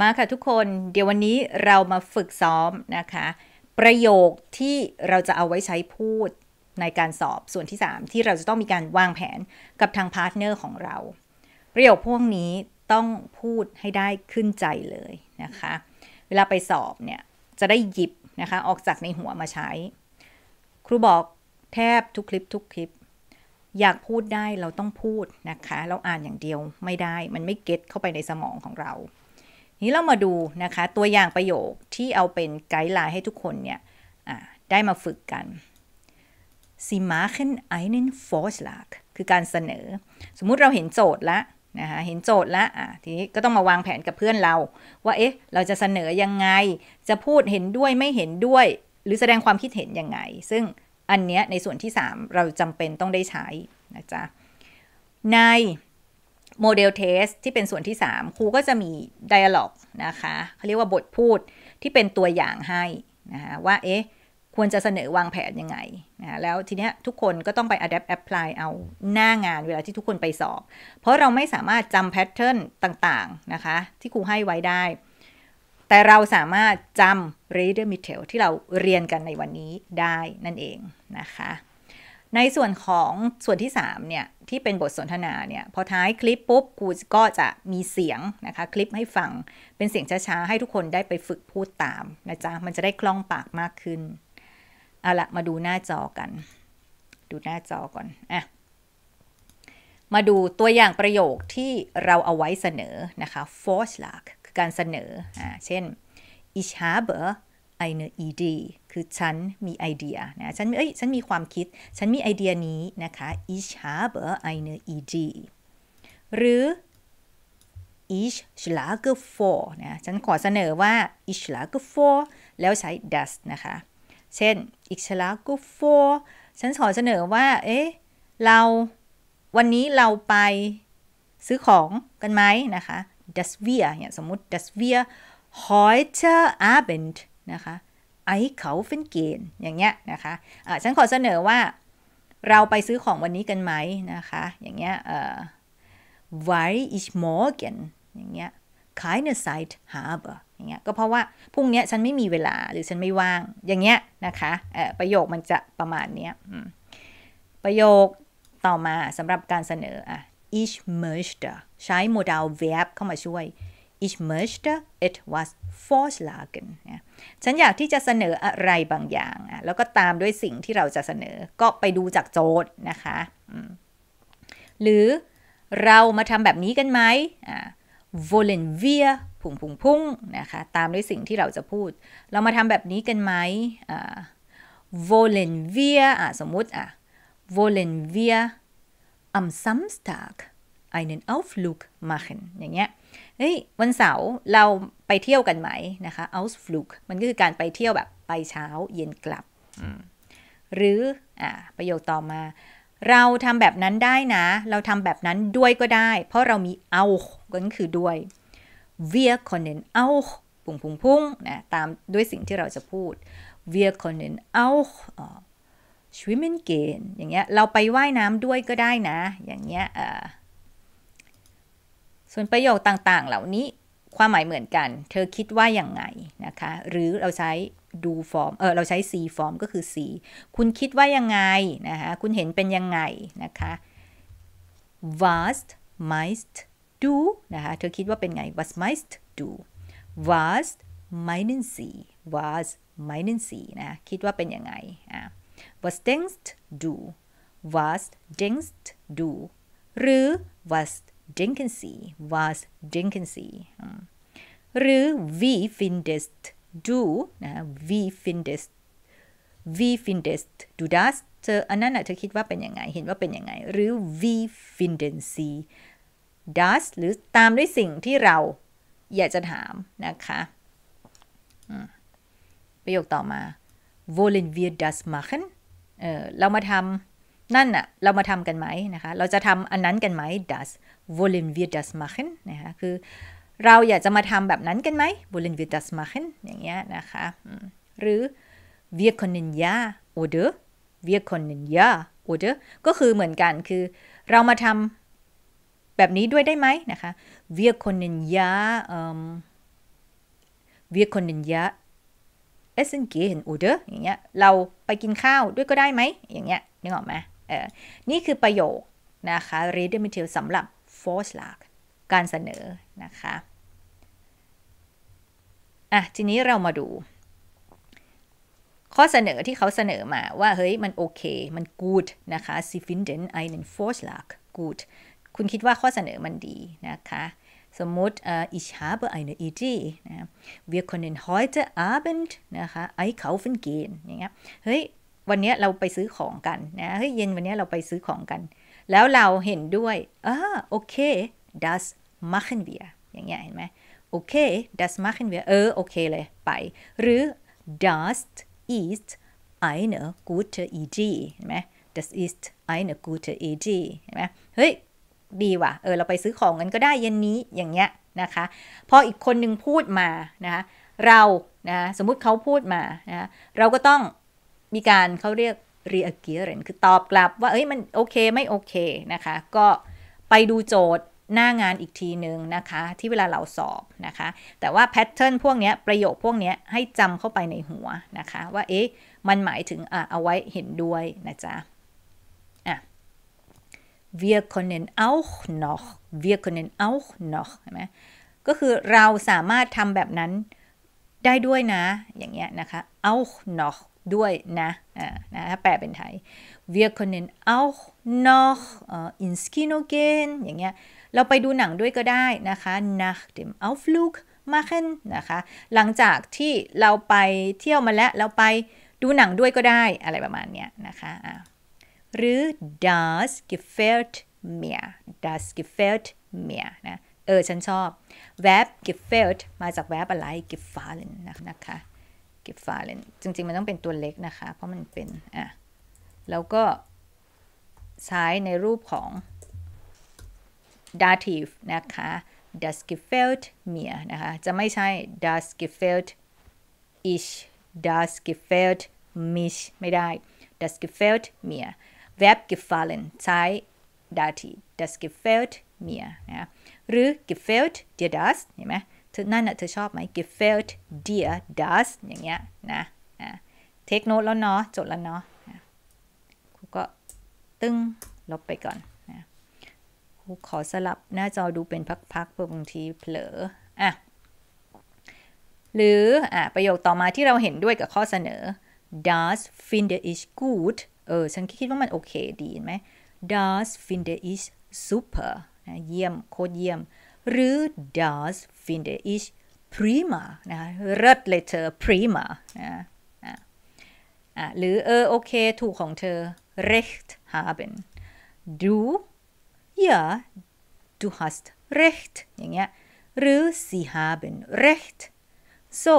มาค่ะทุกคน เดี๋ยววันนี้เรามาฝึกซ้อมนะคะ ประโยคที่เราจะเอาไว้ใช้พูดในการสอบส่วนที่ 3 ที่เราจะต้องมีการวางแผนกับทางพาร์ทเนอร์ของเรา ประโยคพวกนี้ต้องพูดให้ได้ขึ้นใจเลยนะคะ เวลาไปสอบเนี่ยจะได้หยิบนะคะ ออกจากในหัวมาใช้ ครูบอกแทบทุกคลิปทุกคลิป อยากพูดได้เราต้องพูดนะคะ เราอ่านอย่างเดียวไม่ได้มันไม่เก็ตเข้าไปในสมองของเรานี้เรามาดูนะคะ ตัวอย่างประโยคที่เอาเป็นไกด์ไลน์ให้ทุกคนเนี่ยได้มาฝึกกัน Sie machen einen Vorschlag คือการเสนอ สมมุติเราเห็นโจทย์ละนะคะเห็นโจทย์ละอ่ะทีนี้ก็ต้องมาวางแผนกับเพื่อนเรา ว่าเอ๊ะ เราจะเสนอยังไงจะพูดเห็นด้วยไม่เห็นด้วย หรือแสดงความคิดเห็นยังไง ซึ่งอันเนี้ยในส่วนที่ 3 เราจำเป็นต้องได้ใช้นะจ๊ะในโมเดลเทสที่เป็นส่วนที่ 3ครูก็จะมี Dialog นะคะเขาเรียกว่าบทพูดที่เป็นตัวอย่างให้นะคะว่าเอ๊ะควรจะเสนอวางแผนยังไงนะแล้วทีเนี้ยทุกคนก็ต้องไป adapt apply เอาหน้างานเวลาที่ทุกคนไปสอบ เพราะเราไม่สามารถจำแพทเทิร์นต่างๆนะคะ ที่ครูให้ไว้ได้ แต่เราสามารถจำ reader m i t t e l ที่เราเรียนกันในวันนี้ได้นั่นเองนะคะในส่วนของส่วนที่ 3 เนี่ย ที่เป็นบทสนทนาเนี่ย พอท้ายคลิปปุ๊บกูก็จะมีเสียงนะคะ คลิปให้ฟังเป็นเสียงช้าๆ ให้ทุกคนได้ไปฝึกพูดตามนะจ๊ะมันจะได้คล่องปากมากขึ้น เอาละมาดูหน้าจอกัน ดูหน้าจอก่อนอ่ะมาดูตัวอย่างประโยคที่เราเอาไว้เสนอนะคะ forslag คือการเสนอ อ่า เช่น ich habe I เนอ e ีคือฉันมีไอเดียนะฉันเอ้ยฉันมีความคิด ฉันมีไอเดียนี้นะคะ ich habe eine Idee หรือ ich schlage vor นะฉันขอเสนอว่า ich schlage vor แล้วใช้ das นะคะ เช่น ich schlage vor ฉันขอเสนอว่า เอ๊ะเราวันนี้เราไปซื้อของกันไหมนะคะ das wir เนี่ยสมมติ das wir heute Abend นะคะไอเขาเฟนเกนอย่างเงี้ยนะคะะฉันขอเสนอว่าเราไปซื้อของวันนี้กันไหมนะคะอย่างเงี้ยเอ่อ why is m o r g a n อย่างเงี้ย keine Zeit habe อย่างเงี้ยก็เพราะว่าพรุ่งนี้ ฉันไม่มีเวลาหรือฉันไม่ว่าง อย่างเงี้ยนะคะเออประโยคมันจะประมาณเนี้ยประโยคต่อมาสำหรับการเสนออ่ะ ich möchte ใช้ modal verb เข้ามาช่วย ich möchte i t w a s Vorschlagen ฉันอยากที่จะเสนออะไรบางอย่าง แล้วก็ตามด้วยสิ่งที่เราจะเสนอ ก็ไปดูจากโจทย์นะคะ หรือเรามาทำแบบนี้กันไหม wollen wir พุ่งพุ่งพุ่งนะคะ ตามด้วยสิ่งที่เราจะพูด เรามาทำแบบนี้กันไหม wollen wir สมมติ wollen wir am Samstag einen a u f f l u g machen อย่างเงี้ยเฮ้ยวันเสาร์เราไปเที่ยวกันไหมนะคะ Ausflug มันก็คือการไปเที่ยวแบบไปเช้าเย็นกลับ หรืออ่าประโยคต่อมา เราทำแบบนั้นได้นะ เราทำแบบนั้นด้วยก็ได้ เพราะเรามีเอา ก็คือด้วย wir können auch พุ่งพุ่งพุ่งนะตามด้วยสิ่งที่เราจะพูด wir können auch schwimmen gehen อย่างเงี้ย เราไปไว่ายน้ำด้วยก็ได้นะ อย่างเงี้ยเออส่วนประโยคต่างๆเหล่านี้ ความหมายเหมือนกัน เธอคิดว่าอย่างไงนะคะ หรือเราใช้ดูฟอร์มเออเราใช้ see form ก็คือ see คุณคิดว่ายังไงนะคะ คุณเห็นเป็นยังไงนะคะ was meist du นะคะ เธอคิดว่าเป็นไง was meist du was meinen sie was meinen sie นะคิดว่าเป็นยังไงอ่า was denkst du was denkst du หรือ was Dinkensie was Dinkensie หรือ w e findest d o นะ w e findest w e findest d o das เธออันนั้นนะเธอคิดว่าเป็นยังไงเห็นว่าเป็นยังไงหรือ w e finden sie d e s หรือตามด้วยสิ่งที่เราอยากจะถามนะคะประโยคต่อมา wollen wir das machen เออเรามาทำนั่นอะเรามาทำกันไหมนะคะเราจะทำอันนั้นกันไหม d e s wollen wir das machen นะคะคือเราอยากจะมาทำแบบนั้นกันไหม wollen wir das machen อย่างเงี้ยนะคะหรือ wir können ja oder wir können ja oder ก็คือเหมือนกันคือเรามาทำแบบนี้ด้วยได้ไหมนะคะ wir können ja ä m wir können ja essen gehen oder อย่างเงี้ย เราไปกินข้าวด้วยก็ได้ไหมอย่างเงี้ยนึกออกไหมเออ นี่คือประโยคนะคะ read material สำหรับ v o r s l a g การเสนอ นะคะ อ่ะ ทีนี้เรามาดู ข้อเสนอที่เขาเสนอมาว่า เฮ้ยมันโอเค มัน good นะคะ Sie finden einen Vorschlag gut คุณคิดว่าข้อเสนอมันดีนะคะ สมมติ ich habe eine Idee นะ wir können heute Abend นะคะ einkaufen gehen อย่างเงี้ยเฮ้ย วันนี้เราไปซื้อของกันนะเฮ้ยเย็นวันนี้เราไปซื้อของกันแล้วเราเห็นด้วยอ่าโอเค das machen wir อย่างเงี้ยเห็นไหมโอเค das machen wir เออโอเคเลยไปหรือ das ist eine gute Idee เห็นไหม das ist eine gute Idee เห็นไหมเฮ้ย ดีว่ะ เออเราไปซื้อของกันก็ได้เย็นนี้อย่างเงี้ยนะคะพออีกคนหนึ่งพูดมานะคะเรา นะสมมุติเขาพูดมานะเราก็ต้องมีการเขาเรียก r e a เกียร a n c e คือตอบกลับว่า เอ้ยมันโอเค ไม่โอเคนะคะ ก็ไปดูโจทย์หน้างานอีกทีหนึ่งนะคะ ที่เวลาเราสอบนะคะ แต่ว่าแพทเทิร์นพวกนี้ประโยคพวกนี้ให้จำเข้าไปในหัวนะคะ ว่าเอ๊ะมันหมายถึงอ่ะเอาไว้เห็นด้วยนะจ๊ะอ่ะ wir können auch noch wir können auch noch ใช่ไหมก็คือเราสามารถทำแบบนั้นได้ด้วยนะ อย่างเงี้ยนะคะ auch noch ด้วยนะนะา้าแปลเป็นไทย wir können auch noch ins Kino gehen อย่างเงี้ย เราไปดูหนังด้วยก็ได้นะคะ nach dem Ausflug machen นะคะ หลังจากที่เราไปเที่ยวมาแล้วเราไปดูหนังด้วยก็ได้ อะไรประมาณเนี้ยนะคะ หรือ das gefällt mir das gefällt mir นะ เออ ฉันชอบ w e b gefällt มาจาก verb อะไร gefallen นะคะเก็บฝาเลนจริง ๆ มันต้องเป็นตัวเล็กนะคะ เพราะมันเป็นอ่ะแล้วก็ใช้ในรูปของ dative นะคะ das gefällt mir นะคะจะไม่ใช่ das gefällt ich das gefällt mich ไม่ได้ das gefällt mir verb gefallen ใช้ dative das gefällt mir นะหรือ gefällt dir das เห็นไหมเธอนั่นน่ะ เธอชอบไหม gefällt dir das อย่างเงี้ยนะนะ take n o แล้วเนาะจดแล้วเนาะ ครูก็ตึ้งลบไปก่อนนะครูขอสลับหน้าจอดูเป็นพักๆเพื่อบางทีเผลออ่ะหรืออ่ะประโยคต่อมาที่เราเห็นด้วยกับข้อเสนอ das finde ich gut เออฉันคิดว่ามันโอเคดีไหม das finde ich super นะเยี่ยม โคตรเยี่ยมหรือ d o e s finde ich prima นะเัิเลยเธอ prima นะหรือ เออ โอเค ถูกของเธอ recht haben du ja du hast recht อย่างเงี้ย หรือ sie haben recht so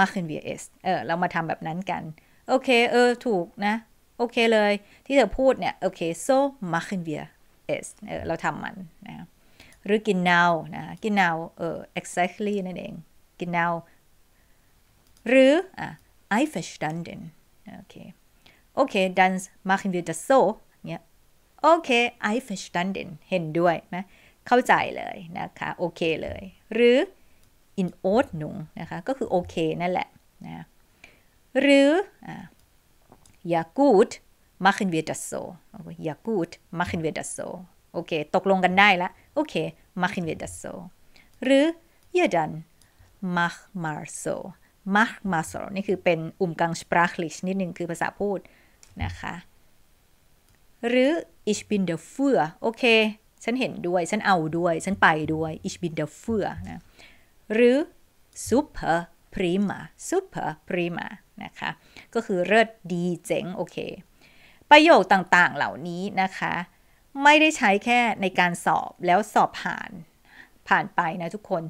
machen wir es เออเรามาทำแบบนั้นกัน โอเค เออ ถูกนะ โอเคเลย ที่เธอพูดเนี่ย โอเค so machen wir es เออเราทำมันนะหรือกินเนานะกินเนาเออ exactly นั่นเอง กินเนาหรือ อ่ะ i v e r s t a n d e n โอเค โอเค dann machen wir das so เนี่ย โอเค i v e r s t a n d e n เห็นด้วยไหมเข้าใจเลย นะคะ โอเคเลย หรือ in Ordnung นะคะ ก็คือโอเค นั่นแหละนะหรืออ ja gut machen wir das so ja gut machen wir das so โอเค ตกลงกันได้ละ Okay, machen wir das so. หรือ ja dann, mach mal so. mach mal so นี่คือเป็นอุมกังสปราคลิชนิดหนึ่งคือภาษาพูด นะคะ หรือ ich bin dafür โอเค ฉันเห็นด้วยฉันเอาด้วย ฉันไปด้วย ich bin dafür นะหรือ super prima super prima นะคะ ก็คือเลิศดีเจ๋ง โอเค ประโยคต่างๆเหล่านี้นะคะไม่ได้ใช้แค่ในการสอบแล้วสอบผ่านผ่านไปนะทุกคน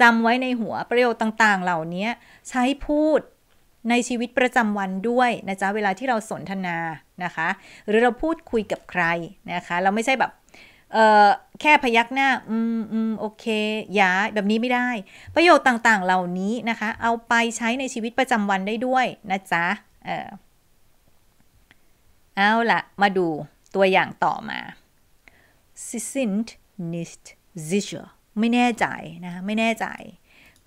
จำไว้ในหัวประโยชน์ต่าง ๆ เหล่านี้ใช้พูดในชีวิตประจำวันด้วย นะจ๊ะเวลาที่เราสนทนานะคะ หรือเราพูดคุยกับใครนะคะ เราไม่ใช่แบบแค่พยักหน้าอืมอืมโอเคยาแบบนี้ไม่ได้ ประโยชน์ต่างๆเหล่านี้นะคะ เอาไปใช้ในชีวิตประจำวันได้ด้วยนะจ๊ะเออเอาละมาดูตัวอย่างต่อมา Sie sind nicht sicher ไม่แน่ใจนะไม่แน่ใจ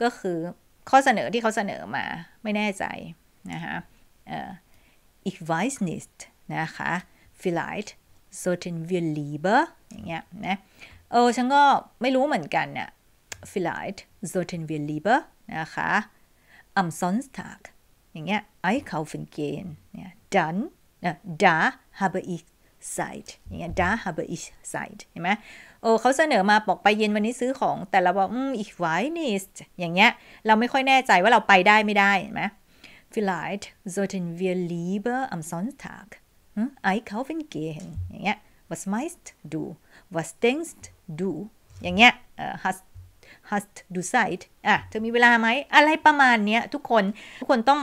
ก็คือ ข้อเสนอที่เขาเสนอมา ไม่แน่ใจนะคะเอ่อ ich weiß nicht นะคะ vielleicht sollten wir lieber อย่างเงี้ยนะเออฉันก็ไม่รู้เหมือนกันน่ะ vielleicht sollten wir lieber นะคะ am Sonntag อย่างเงี้ย einkaufen gehen เนี่ย dann นะ da habe ich z e อย่างเงี้ย da habe ich z e i t เห็นไหมโอ้เขาเสนอมาบอกไปเย็นวันนี้ซื้อของแต่เราบอกอืม ich weiß nicht อย่างเงี้ยเราไม่ค่อยแน่ใจว่าเราไปได้ไม่ได้เห็นไหม vielleicht sollten wir lieber am Sonntag einkaufen gehen อย่างเงี้ย was meinst du was denkst du อย่างเงี้ย hast hast du Zeit อ่ะเธอมีเวลาไหมอะไรประมาณเนี้ยทุกคน ทุกคนต้อง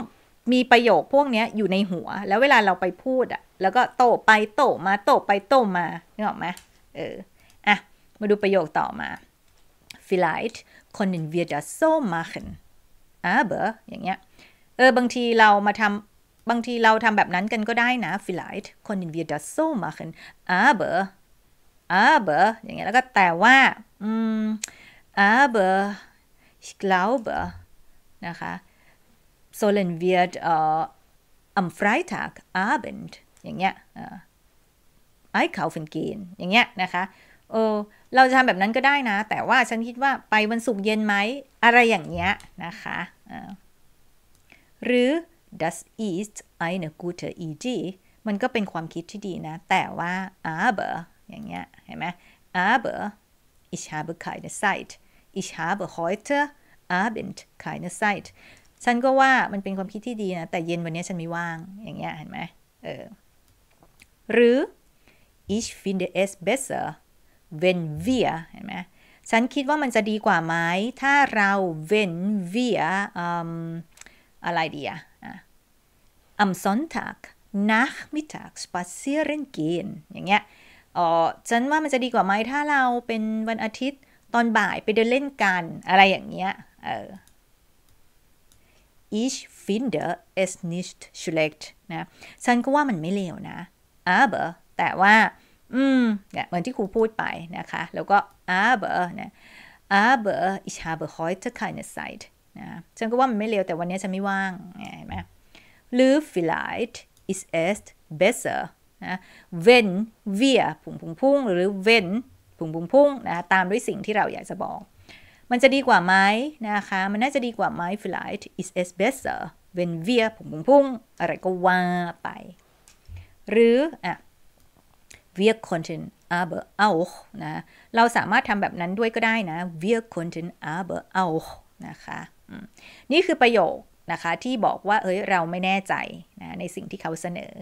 มีประโยคพวกเนี้ย อยู่ในหัวแล้วเวลาเราไปพูดอ่ะแล้วก็โตไปโตมาโตไปโตมานึกออกไหมเอออ่ะ มาดูประโยคต่อมา vielleicht können wir das so machen aber อย่างเงี้ยเออบางทีเรามาทำบางทีเราทำแบบนั้นกันก็ได้นะ vielleicht können wir das so machen aber aber อย่างเงี้ยแล้วก็แต่ว่าอืม aber ich glaube นะคะ sollen wir äh, am Freitagabend อย่างเงี้ยไอ้เขาเป็นเกณฑ์อย่างเงี้ยนะคะ เออ เราจะทำแบบนั้นก็ได้นะ แต่ว่าฉันคิดว่าไปวันศุกร์เย็นไหม อะไรอย่างเงี้ยนะคะหรือ d o e s e a s t i n e gute e g มันก็เป็นความคิดที่ดีนะ แต่ว่า aber อย่างเงี้ย เห็นไหม aber ich habe keine Zeit ich habe heute Abend keine Zeit ฉันก็ว่ามันเป็นความคิดที่ดีนะ แต่เย็นวันนี้ฉันไม่ว่าง อย่างเงี้ย เห็นไหมเออหรือ ich finde es besser wenn wir เห็นไหมฉันคิดว่ามันจะดีกว่าไหม ถ้าเรา wenn wir อะไรดีอะ am Sonntag Nachmittag spazieren gehen อย่างเงี้ยออฉันว่ามันจะดีกว่าไหม ถ้าเราเป็นวันอาทิตย์ตอนบ่าย ไปเดินเล่นกัน อะไรอย่างเงี้ยเออ Ich finde es nicht schlecht นะ ฉันก็ว่ามันไม่เลวนะ aber แต่ว่า อืมเนี่ยเหมือนที่ครูพูดไปนะคะ แล้วก็ aber นะ aber ich habe heute keine Zeit นะฉันก็ว่ามันไม่เร็วแต่วันนี้ฉันไม่ว่างเห็นไหมหรือ vielleicht ist es besser นะ wenn wir พุ่งพุ่งพุ่งหรือ wenn พุ่งพุ่งพุ่งนะตามด้วยสิ่งที่เราอยากจะบอก มันจะดีกว่าไหมนะคะ มันน่าจะดีกว่าไหม vielleicht ist es besser wenn wir พุ่งพุ่งพุ่ง อะไรก็ว่าไปหรืออ่ะ wir konnten aber auch นะ เราสามารถทำแบบนั้นด้วยก็ได้นะ wir konnten aber auch นะคะนี่คือประโยคนะคะ ที่บอกว่าเอ้ยเราไม่แน่ใจนะในสิ่งที่เขาเสนอ